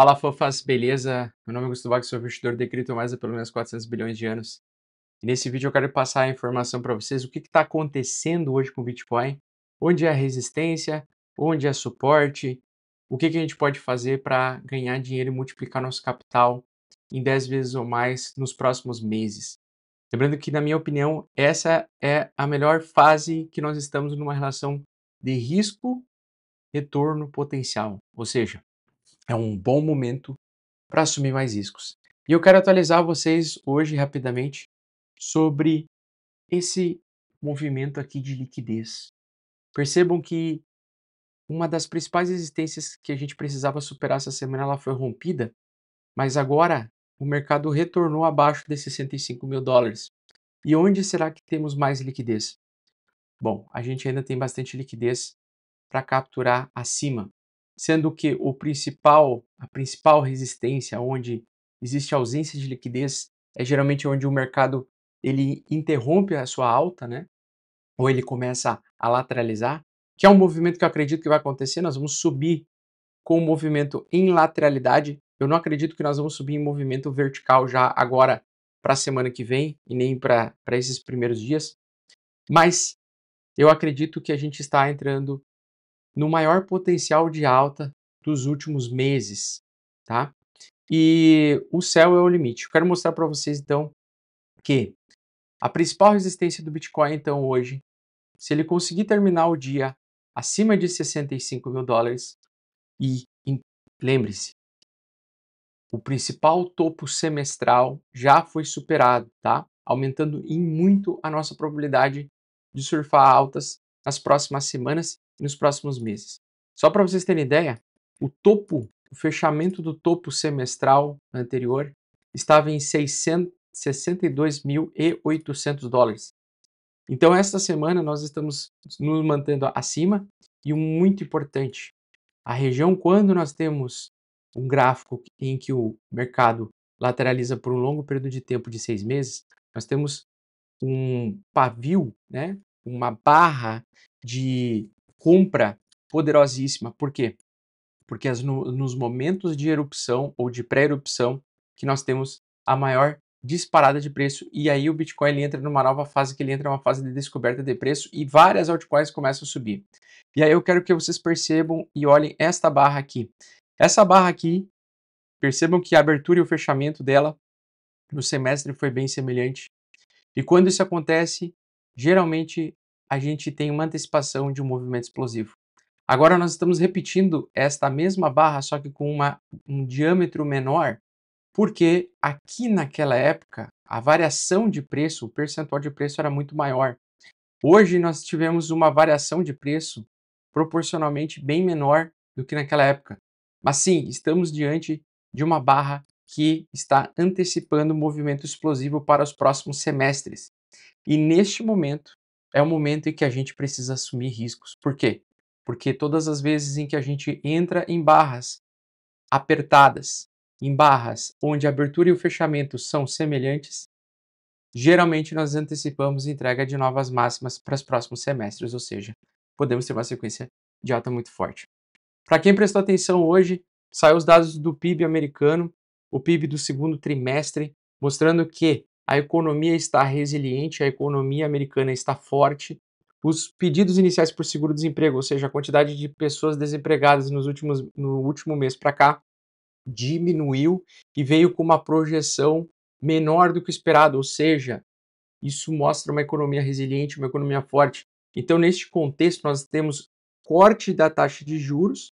Fala fofas, beleza? Meu nome é Gustavo Vaca, sou investidor de cripto mais há pelo menos 400 bilhões de anos. E nesse vídeo eu quero passar a informação para vocês o que está acontecendo hoje com o Bitcoin, onde é a resistência, onde é suporte, o que, que a gente pode fazer para ganhar dinheiro e multiplicar nosso capital em 10 vezes ou mais nos próximos meses. Lembrando que, na minha opinião, essa é a melhor fase que nós estamos numa relação de risco-retorno potencial. Ou seja, é um bom momento para assumir mais riscos. E eu quero atualizar vocês hoje rapidamente sobre esse movimento aqui de liquidez. Percebam que uma das principais existências que a gente precisava superar essa semana ela foi rompida, mas agora o mercado retornou abaixo de 65 mil dólares. E onde será que temos mais liquidez? Bom, a gente ainda tem bastante liquidez para capturar acima sendo que o principal, a principal resistência onde existe ausência de liquidez é geralmente onde o mercado ele interrompe a sua alta, né? Ou ele começa a lateralizar, que é um movimento que eu acredito que vai acontecer, nós vamos subir com o movimento em lateralidade. Eu não acredito que nós vamos subir em movimento vertical já agora para a semana que vem e nem para esses primeiros dias. Mas eu acredito que a gente está entrando no maior potencial de alta dos últimos meses, tá? E o céu é o limite. Eu quero mostrar para vocês então que a principal resistência do Bitcoin então hoje, se ele conseguir terminar o dia acima de 65 mil dólares e lembre-se, o principal topo semestral já foi superado, tá? Aumentando em muito a nossa probabilidade de surfar altas nas próximas semanas nos próximos meses. Só para vocês terem ideia, o topo, o fechamento do topo semestral anterior estava em 662.800 dólares. Então, esta semana nós estamos nos mantendo acima e muito importante, a região quando nós temos um gráfico em que o mercado lateraliza por um longo período de tempo de seis meses, nós temos um pavio, né, uma barra de compra poderosíssima. Por quê? Porque as, no, nos momentos de erupção ou de pré-erupção que nós temos a maior disparada de preço e aí o Bitcoin ele entra numa nova fase que ele entra uma fase de descoberta de preço e várias altcoins começam a subir. E aí eu quero que vocês percebam e olhem esta barra aqui. Essa barra aqui, percebam que a abertura e o fechamento dela no semestre foi bem semelhante. E quando isso acontece, geralmente a gente tem uma antecipação de um movimento explosivo. Agora nós estamos repetindo esta mesma barra, só que com uma, um diâmetro menor, porque aqui naquela época a variação de preço, o percentual de preço era muito maior. Hoje nós tivemos uma variação de preço proporcionalmente bem menor do que naquela época. Mas sim, estamos diante de uma barra que está antecipando o movimento explosivo para os próximos semestres. E neste momento, é o momento em que a gente precisa assumir riscos. Por quê? Porque todas as vezes em que a gente entra em barras apertadas, em barras onde a abertura e o fechamento são semelhantes, geralmente nós antecipamos entrega de novas máximas para os próximos semestres, ou seja, podemos ter uma sequência de alta muito forte. Para quem prestou atenção hoje, saiu os dados do PIB americano, o PIB do segundo trimestre, mostrando que a economia está resiliente, a economia americana está forte. Os pedidos iniciais por seguro-desemprego, ou seja, a quantidade de pessoas desempregadas nos últimos, no último mês para cá, diminuiu e veio com uma projeção menor do que esperado, ou seja, isso mostra uma economia resiliente, uma economia forte. Então, neste contexto, nós temos corte da taxa de juros,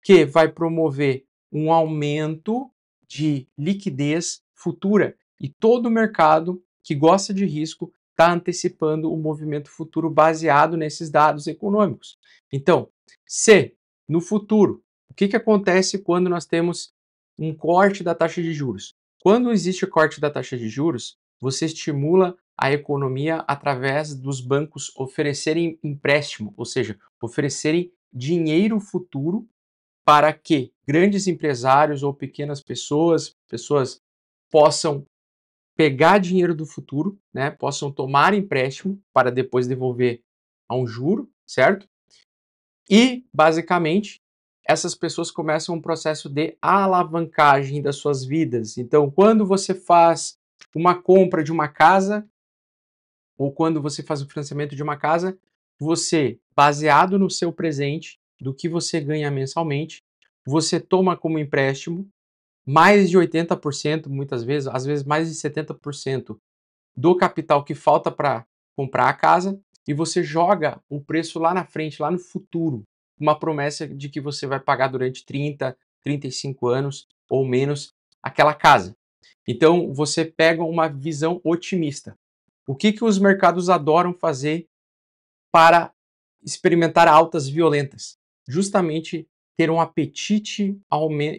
que vai promover um aumento de liquidez futura. E todo o mercado que gosta de risco está antecipando o movimento futuro baseado nesses dados econômicos. Então, se no futuro, o que, que acontece quando nós temos um corte da taxa de juros? Quando existe corte da taxa de juros, você estimula a economia através dos bancos oferecerem empréstimo, ou seja, oferecerem dinheiro futuro para que grandes empresários ou pequenas pessoas, pessoas possam pegar dinheiro do futuro, né, possam tomar empréstimo para depois devolver a um juro, certo? E, basicamente, essas pessoas começam um processo de alavancagem das suas vidas. Então, quando você faz uma compra de uma casa, ou quando você faz o financiamento de uma casa, você, baseado no seu presente, do que você ganha mensalmente, você toma como empréstimo mais de 80%, muitas vezes, às vezes mais de 70% do capital que falta para comprar a casa e você joga o preço lá na frente, lá no futuro, uma promessa de que você vai pagar durante 30, 35 anos ou menos aquela casa. Então você pega uma visão otimista. O que, que os mercados adoram fazer para experimentar altas violentas? Justamente ter um apetite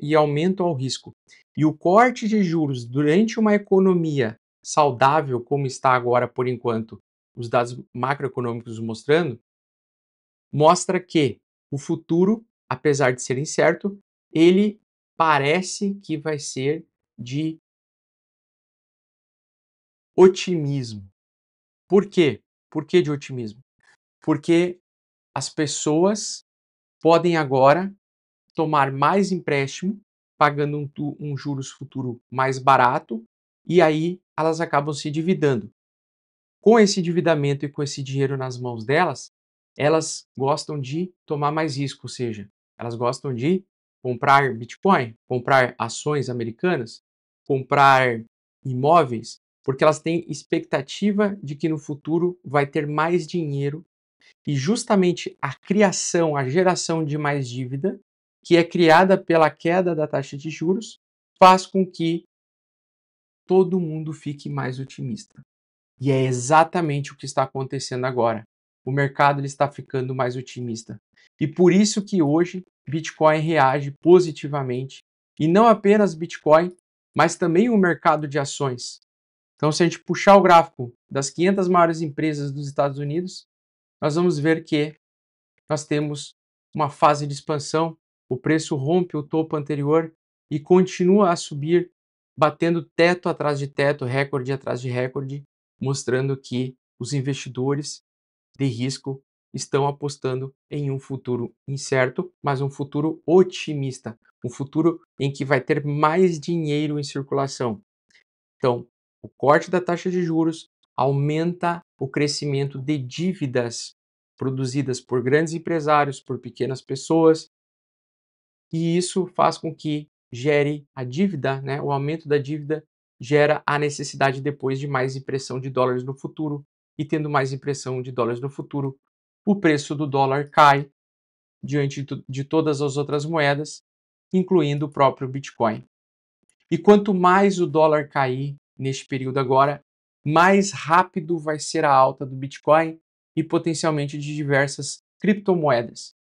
e aumento ao risco. E o corte de juros durante uma economia saudável, como está agora por enquanto, os dados macroeconômicos mostrando, mostra que o futuro, apesar de ser incerto, ele parece que vai ser de otimismo. Por quê? Por que de otimismo? Porque as pessoas podem agora tomar mais empréstimo, pagando um, um juros futuro mais barato, e aí elas acabam se endividando. Com esse endividamento e com esse dinheiro nas mãos delas, elas gostam de tomar mais risco, ou seja, elas gostam de comprar Bitcoin, comprar ações americanas, comprar imóveis, porque elas têm expectativa de que no futuro vai ter mais dinheiro e justamente a criação, a geração de mais dívida que é criada pela queda da taxa de juros, faz com que todo mundo fique mais otimista. E é exatamente o que está acontecendo agora. O mercado ele está ficando mais otimista. E por isso que hoje Bitcoin reage positivamente. E não apenas Bitcoin, mas também o mercado de ações. Então, se a gente puxar o gráfico das 500 maiores empresas dos Estados Unidos, nós vamos ver que nós temos uma fase de expansão o preço rompe o topo anterior e continua a subir, batendo teto atrás de teto, recorde atrás de recorde, mostrando que os investidores de risco estão apostando em um futuro incerto, mas um futuro otimista, um futuro em que vai ter mais dinheiro em circulação. Então, o corte da taxa de juros aumenta o crescimento de dívidas produzidas por grandes empresários, por pequenas pessoas, e isso faz com que gere a dívida, né? O aumento da dívida gera a necessidade depois de mais impressão de dólares no futuro e tendo mais impressão de dólares no futuro, o preço do dólar cai diante de todas as outras moedas, incluindo o próprio Bitcoin. E quanto mais o dólar cair neste período agora, mais rápido vai ser a alta do Bitcoin e potencialmente de diversas criptomoedas.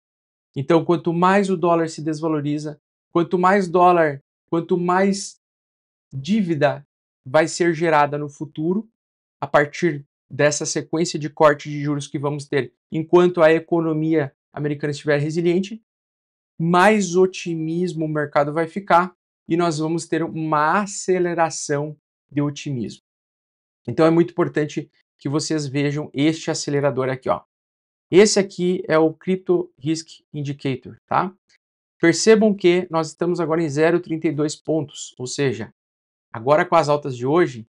Então, quanto mais o dólar se desvaloriza, quanto mais dólar, quanto mais dívida vai ser gerada no futuro, a partir dessa sequência de corte de juros que vamos ter, enquanto a economia americana estiver resiliente, mais otimismo o mercado vai ficar e nós vamos ter uma aceleração de otimismo. Então é muito importante que vocês vejam este acelerador aqui, ó. Esse aqui é o Crypto Risk Indicator, tá? Percebam que nós estamos agora em 0,32 pontos, ou seja, agora com as altas de hoje,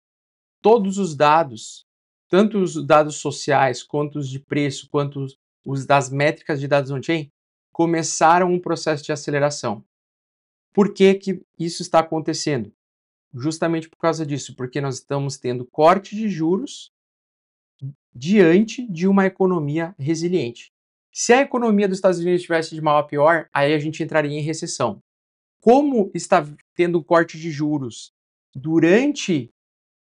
todos os dados, tanto os dados sociais, quanto os de preço, quanto os, das métricas de dados on-chain, começaram um processo de aceleração. Por que, que isso está acontecendo? Justamente por causa disso, porque nós estamos tendo corte de juros diante de uma economia resiliente. Se a economia dos Estados Unidos estivesse de mal a pior, aí a gente entraria em recessão. Como está tendo um corte de juros durante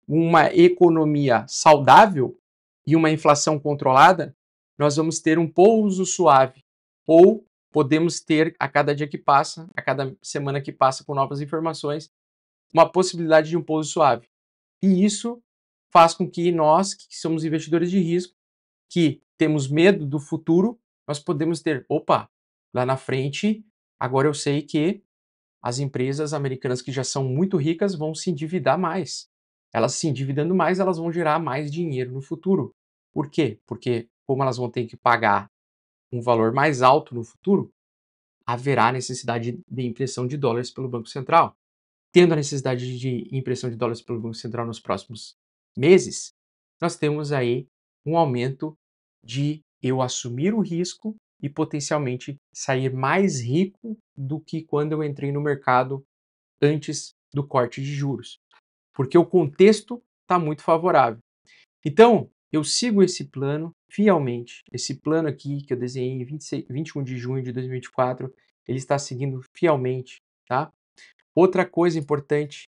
uma economia saudável e uma inflação controlada, nós vamos ter um pouso suave ou podemos ter a cada dia que passa, a cada semana que passa com novas informações, uma possibilidade de um pouso suave. E isso faz com que nós, que somos investidores de risco, que temos medo do futuro, nós podemos ter, opa, lá na frente, agora eu sei que as empresas americanas que já são muito ricas vão se endividar mais. Elas se endividando mais, elas vão gerar mais dinheiro no futuro. Por quê? Porque como elas vão ter que pagar um valor mais alto no futuro, haverá necessidade de impressão de dólares pelo Banco Central. Tendo a necessidade de impressão de dólares pelo Banco Central nos próximos meses, nós temos aí um aumento de eu assumir o risco e potencialmente sair mais rico do que quando eu entrei no mercado antes do corte de juros, porque o contexto está muito favorável. Então, eu sigo esse plano fielmente. Esse plano aqui que eu desenhei em 26, 21 de junho de 2024, ele está seguindo fielmente, tá? Outra coisa importante,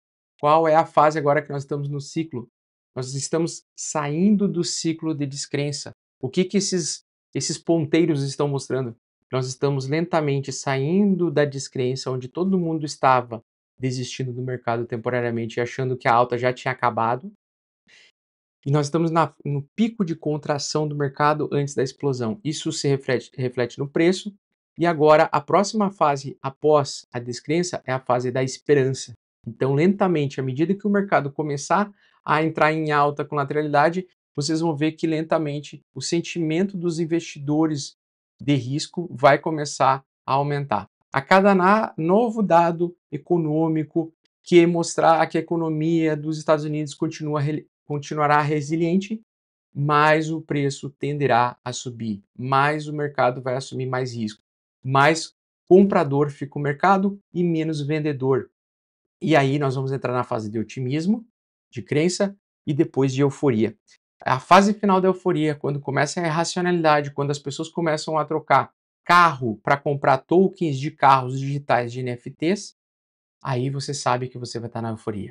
qual é a fase agora que nós estamos no ciclo? Nós estamos saindo do ciclo de descrença. O que, que esses, esses ponteiros estão mostrando? Nós estamos lentamente saindo da descrença onde todo mundo estava desistindo do mercado temporariamente e achando que a alta já tinha acabado. E nós estamos na, no pico de contração do mercado antes da explosão. Isso se reflete, reflete no preço. E agora, a próxima fase após a descrença é a fase da esperança. Então, lentamente, à medida que o mercado começar a entrar em alta com lateralidade, vocês vão ver que lentamente o sentimento dos investidores de risco vai começar a aumentar. A cada novo dado econômico que mostrar que a economia dos Estados Unidos continua, continuará resiliente, mais o preço tenderá a subir, mais o mercado vai assumir mais risco, mais comprador fica o mercado e menos vendedor. E aí nós vamos entrar na fase de otimismo, de crença e depois de euforia. A fase final da euforia, quando começa a irracionalidade, quando as pessoas começam a trocar carro para comprar tokens de carros digitais de NFTs, aí você sabe que você vai estar tá na euforia.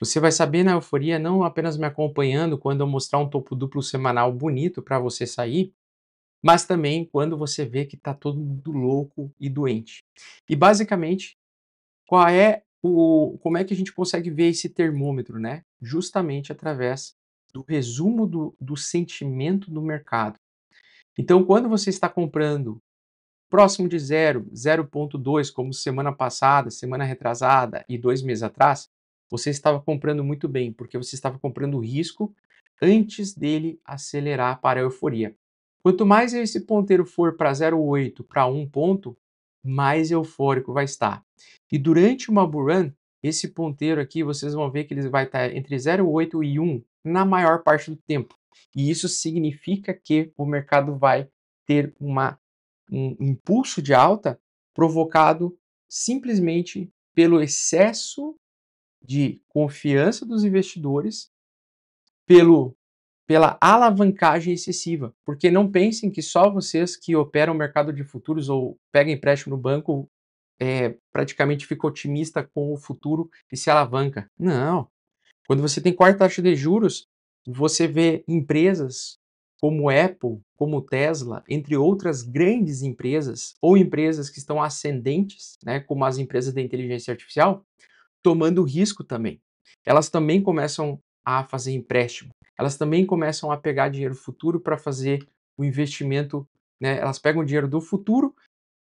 Você vai saber na euforia não apenas me acompanhando quando eu mostrar um topo duplo semanal bonito para você sair, mas também quando você vê que está todo mundo louco e doente. E basicamente, qual é o, como é que a gente consegue ver esse termômetro, né? Justamente através do resumo do, do sentimento do mercado. Então, quando você está comprando próximo de zero, 0,2, como semana passada, semana retrasada e dois meses atrás, você estava comprando muito bem, porque você estava comprando o risco antes dele acelerar para a euforia. Quanto mais esse ponteiro for para 0,8, para 1 ponto, mais eufórico vai estar. E durante uma bull run, esse ponteiro aqui, vocês vão ver que ele vai estar entre 0,8 e 1 na maior parte do tempo. E isso significa que o mercado vai ter uma, um impulso de alta provocado simplesmente pelo excesso de confiança dos investidores, pelo pela alavancagem excessiva, porque não pensem que só vocês que operam o mercado de futuros ou pegam empréstimo no banco é, praticamente fica otimista com o futuro e se alavanca. Não. Quando você tem quarta taxa de juros, você vê empresas como Apple, como Tesla, entre outras grandes empresas ou empresas que estão ascendentes, né, como as empresas da inteligência artificial, tomando risco também. Elas também começam a fazer empréstimo elas também começam a pegar dinheiro futuro para fazer o investimento, né? Elas pegam o dinheiro do futuro,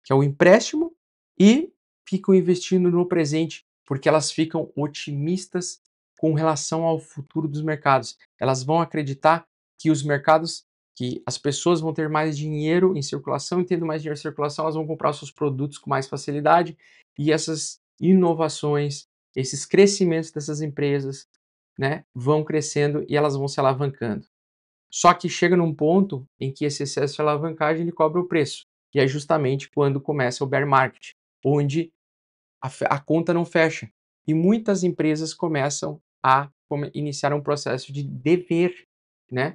que é o empréstimo, e ficam investindo no presente, porque elas ficam otimistas com relação ao futuro dos mercados. Elas vão acreditar que os mercados, que as pessoas vão ter mais dinheiro em circulação e tendo mais dinheiro em circulação, elas vão comprar seus produtos com mais facilidade e essas inovações, esses crescimentos dessas empresas, né, vão crescendo e elas vão se alavancando. Só que chega num ponto em que esse excesso de alavancagem ele cobra o preço, e é justamente quando começa o bear market, onde a, a conta não fecha. E muitas empresas começam a come, iniciar um processo de dever né,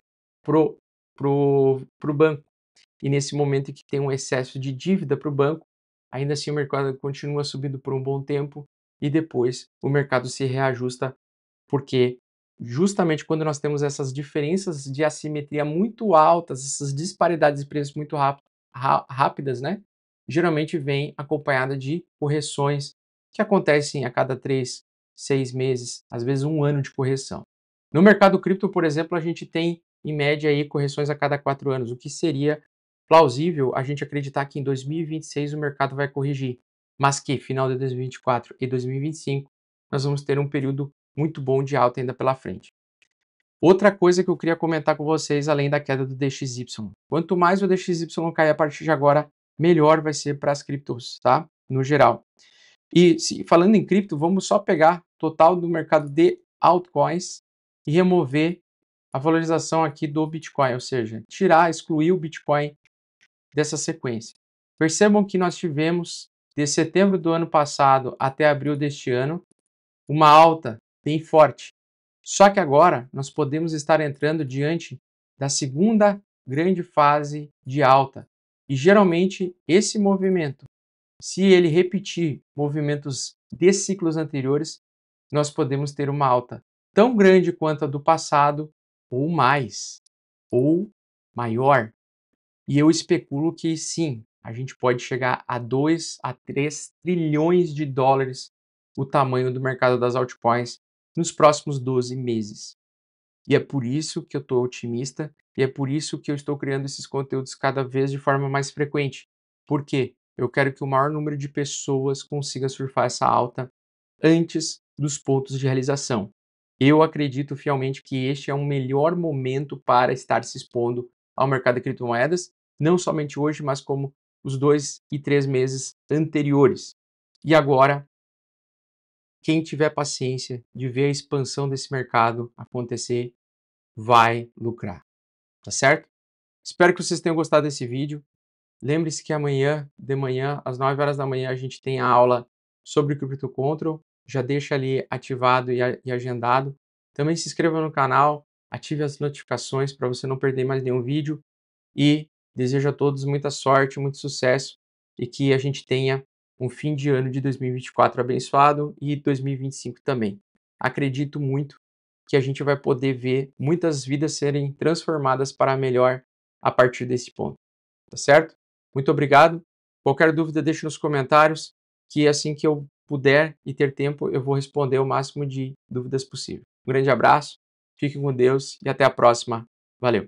o pro, pro banco. E nesse momento em que tem um excesso de dívida para o banco, ainda assim o mercado continua subindo por um bom tempo e depois o mercado se reajusta porque justamente quando nós temos essas diferenças de assimetria muito altas, essas disparidades de preços muito rápidas, né? Geralmente vem acompanhada de correções que acontecem a cada três, seis meses, às vezes um ano de correção. No mercado cripto, por exemplo, a gente tem em média aí correções a cada quatro anos, o que seria plausível a gente acreditar que em 2026 o mercado vai corrigir, mas que final de 2024 e 2025 nós vamos ter um período muito bom de alta ainda pela frente. Outra coisa que eu queria comentar com vocês, além da queda do DXY. Quanto mais o DXY cair a partir de agora, melhor vai ser para as criptos, tá? No geral. E se, falando em cripto, vamos só pegar total do mercado de altcoins e remover a valorização aqui do Bitcoin, ou seja, tirar, excluir o Bitcoin dessa sequência. Percebam que nós tivemos de setembro do ano passado até abril deste ano uma alta bem forte. Só que agora nós podemos estar entrando diante da segunda grande fase de alta. E geralmente esse movimento, se ele repetir movimentos de ciclos anteriores, nós podemos ter uma alta tão grande quanto a do passado ou mais, ou maior. E eu especulo que sim, a gente pode chegar a 2 a 3 trilhões de dólares o tamanho do mercado das altcoins nos próximos 12 meses. E é por isso que eu estou otimista e é por isso que eu estou criando esses conteúdos cada vez de forma mais frequente. Por quê? Eu quero que o maior número de pessoas consiga surfar essa alta antes dos pontos de realização. Eu acredito fielmente que este é um melhor momento para estar se expondo ao mercado de criptomoedas, não somente hoje, mas como os dois e três meses anteriores. E agora quem tiver paciência de ver a expansão desse mercado acontecer, vai lucrar. Tá certo? Espero que vocês tenham gostado desse vídeo. Lembre-se que amanhã, de manhã, às 9 horas da manhã, a gente tem a aula sobre o Crypto Control. Já deixa ali ativado e, e agendado. Também se inscreva no canal, ative as notificações para você não perder mais nenhum vídeo. E desejo a todos muita sorte, muito sucesso e que a gente tenha um fim de ano de 2024 abençoado e 2025 também. Acredito muito que a gente vai poder ver muitas vidas serem transformadas para melhor a partir desse ponto. Tá certo? Muito obrigado. Qualquer dúvida, deixe nos comentários, que assim que eu puder e ter tempo, eu vou responder o máximo de dúvidas possível. Um grande abraço, fiquem com Deus e até a próxima. Valeu!